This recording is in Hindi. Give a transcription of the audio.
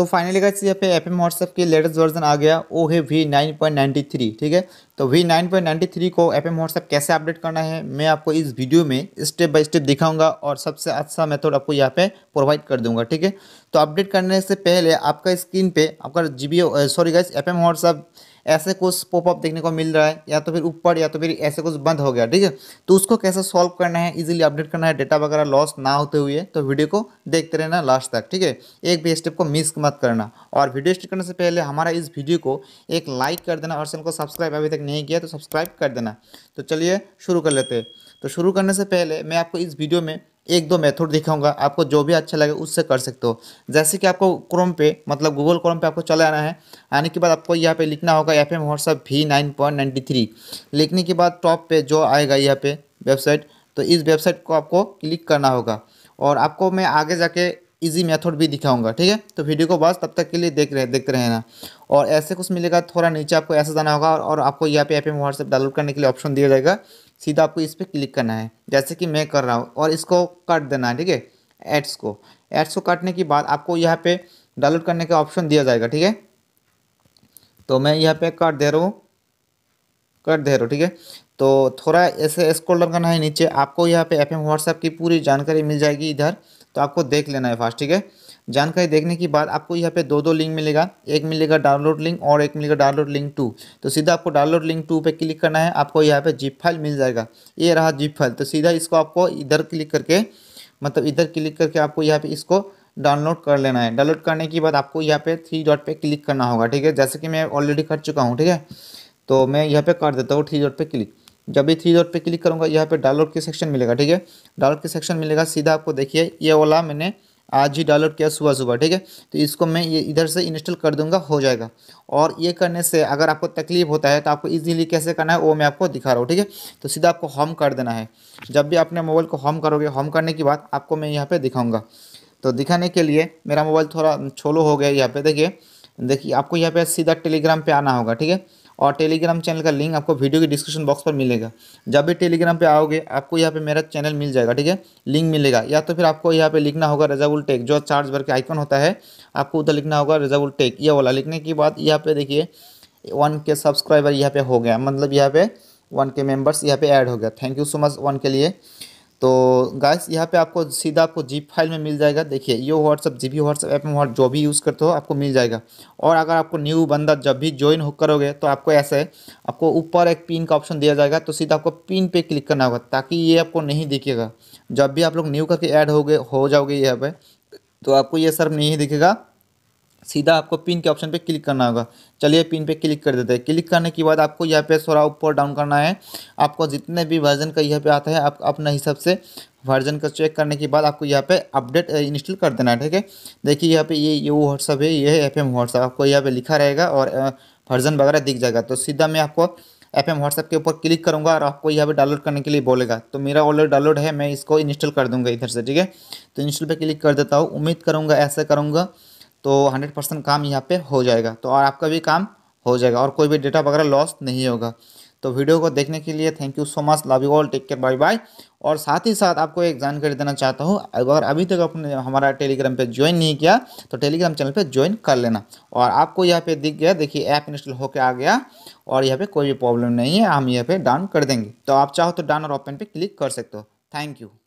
तो फाइनली गाइस यहाँ पे एफ एम व्हाट्सएप की लेटेस्ट वर्जन आ गया वो है V nine point ninety three ठीक है तो V nine point ninety three को एफ एम व्हाट्सएप कैसे अपडेट करना है मैं आपको इस वीडियो में स्टेप बाय स्टेप दिखाऊंगा और सबसे अच्छा मेथड आपको यहाँ पे प्रोवाइड कर दूंगा ठीक है तो अपडेट करने से पहले आपका स्क्रीन पर आपका जी sorry guys F M WhatsApp ऐसे कुछ पॉपअप देखने को मिल रहा है या तो फिर ऊपर या तो फिर ऐसे कुछ बंद हो गया ठीक है तो उसको कैसे सॉल्व करना है इजीली अपडेट करना है डेटा वगैरह लॉस ना होते हुए तो वीडियो को देखते रहना लास्ट तक ठीक है एक भी स्टेप को मिस मत करना और वीडियो स्टेप करने से पहले हमारा इस वीडियो को एक लाइक कर देना और चैनल को सब्सक्राइब अभी तक नहीं किया तो सब्सक्राइब कर देना तो चलिए शुरू कर लेते हैं तो शुरू करने से पहले मैं आपको इस वीडियो में एक दो मेथड दिखाऊंगा आपको जो भी अच्छा लगे उससे कर सकते हो जैसे कि आपको क्रोम पे मतलब गूगल क्रोम पे आपको चले आना है आने के बाद आपको यहाँ पे लिखना होगा F M WhatsApp V nine point ninety three लिखने के बाद टॉप पे जो आएगा यहाँ पे वेबसाइट तो इस वेबसाइट को आपको क्लिक करना होगा और आपको मैं आगे जाके इजी मेथड भी दिखाऊंगा ठीक है तो वीडियो को बस तब तक के लिए देख रहे देखते रहना और ऐसे कुछ मिलेगा थोड़ा नीचे आपको ऐसा जाना होगा और, आपको यहाँ पे एफ एम व्हाट्सएप डाउनलोड करने के लिए ऑप्शन दिया जाएगा सीधा आपको इस पर क्लिक करना है जैसे कि मैं कर रहा हूँ और इसको काट देना है ठीक है एड्स को एड्स को काटने के बाद आपको यहाँ पे डाउनलोड करने का ऑप्शन दिया जाएगा ठीक है तो मैं यहाँ पे काट दे रहा हूँ काट दे रहा हूँ ठीक है तो थोड़ा ऐसे स्क्रॉल करना है नीचे आपको यहाँ पे एफ एम व्हाट्सएप की पूरी जानकारी मिल जाएगी इधर तो आपको देख लेना है फास्ट ठीक है जानकारी देखने के बाद आपको यहाँ पे दो दो लिंक मिलेगा एक मिलेगा डाउनलोड लिंक और एक मिलेगा डाउनलोड लिंक टू तो सीधा आपको डाउनलोड लिंक टू पे क्लिक करना है आपको यहाँ पे जिप फाइल मिल जाएगा ये रहा जिप फाइल तो सीधा इसको आपको इधर क्लिक करके मतलब इधर क्लिक करके आपको यहाँ पे इसको डाउनलोड कर लेना है डाउनलोड करने के बाद आपको यहाँ पे थ्री डॉट पर क्लिक करना होगा ठीक है जैसे कि मैं ऑलरेडी कर चुका हूँ ठीक है तो मैं यहाँ पे कर देता हूँ थ्री डॉट पर क्लिक जब भी थ्री डॉट पर क्लिक करूँगा यहाँ पर डाउनलोड के सेक्शन मिलेगा ठीक है डाउनलोड के सेक्शन मिलेगा सीधा आपको देखिए ये वाला मैंने आज ही डाउनलोड किया सुबह सुबह ठीक है तो इसको मैं ये इधर से इंस्टॉल कर दूंगा हो जाएगा और ये करने से अगर आपको तकलीफ होता है तो आपको इजीली कैसे करना है वो मैं आपको दिखा रहा हूँ ठीक है तो सीधा आपको होम कर देना है जब भी अपने मोबाइल को होम करोगे होम करने के बाद आपको मैं यहाँ पर दिखाऊँगा तो दिखाने के लिए मेरा मोबाइल थोड़ा छोलो हो गया यहाँ पर देखिए देखिए आपको यहाँ पर सीधा टेलीग्राम पर आना होगा ठीक है और टेलीग्राम चैनल का लिंक आपको वीडियो के डिस्क्रिप्शन बॉक्स पर मिलेगा जब भी टेलीग्राम पे आओगे आपको यहाँ पे मेरा चैनल मिल जाएगा ठीक है लिंक मिलेगा या तो फिर आपको यहाँ पे लिखना होगा रजाउल टेक जो चार्ज भर के आइकन होता है आपको उधर लिखना होगा रजाउल टेक ये वाला लिखने के बाद यहाँ पे देखिए वन के सब्सक्राइबर यहाँ पे हो गया मतलब यहाँ पे वन के मेम्बर्स यहाँ पे ऐड हो गया थैंक यू सो मच वन के लिए तो गाइस यहाँ पे आपको सीधा आपको जीप फाइल में मिल जाएगा देखिए यो व्हाट्सअप जी भी व्हाट्सअप ऐप में जो भी यूज़ करते हो आपको मिल जाएगा और अगर आपको न्यू बंदा जब भी ज्वाइन हो करोगे तो आपको ऐसे आपको ऊपर एक पिन का ऑप्शन दिया जाएगा तो सीधा आपको पिन पे क्लिक करना होगा ताकि ये आपको नहीं दिखेगा जब भी आप लोग न्यू करके ऐड हो गए हो जाओगे यहाँ पर तो आपको ये सर नहीं दिखेगा सीधा आपको पिन के ऑप्शन पे क्लिक करना होगा चलिए पिन पे क्लिक कर देते हैं क्लिक करने के बाद आपको यहाँ पे थोड़ा ऊपर डाउन करना है आपको जितने भी वर्जन का यहाँ पे आता है आप अपने हिसाब से वर्जन का चेक करने के बाद आपको यहाँ पे अपडेट इंस्टॉल uh, कर देना है ठीक है देखिए यहाँ पे ये वो व्हाट्सअप है ये है एफ एम व्हाट्सअप आपको यहाँ पे लिखा रहेगा और वर्जन uh, वगैरह दिख जाएगा तो सीधा मैं आपको एफ एम व्हाट्सएप के ऊपर क्लिक करूँगा और आपको यहाँ पे डाउनलोड करने के लिए बोलेगा तो मेरा ऑलरेडी डाउनलोड है मैं इसको इंस्टॉल कर दूँगा इधर से ठीक है तो इंस्टॉल पर क्लिक कर देता हूँ उम्मीद करूँगा ऐसा करूँगा तो हंड्रेड परसेंट काम यहाँ पे हो जाएगा तो और आपका भी काम हो जाएगा और कोई भी डेटा वगैरह लॉस नहीं होगा तो वीडियो को देखने के लिए thank you so much love you all take care bye bye और साथ ही साथ आपको एक जानकारी देना चाहता हूँ अगर अभी तक आपने हमारा टेलीग्राम पे ज्वाइन नहीं किया तो टेलीग्राम चैनल पे ज्वाइन कर लेना और आपको यहाँ पे दिख गया देखिए ऐप इंस्टॉल होकर आ गया और यहाँ पर कोई भी प्रॉब्लम नहीं है हम यहाँ पर डाउन कर देंगे तो आप चाहो तो डाउन और ओपन पर क्लिक कर सकते हो थैंक यू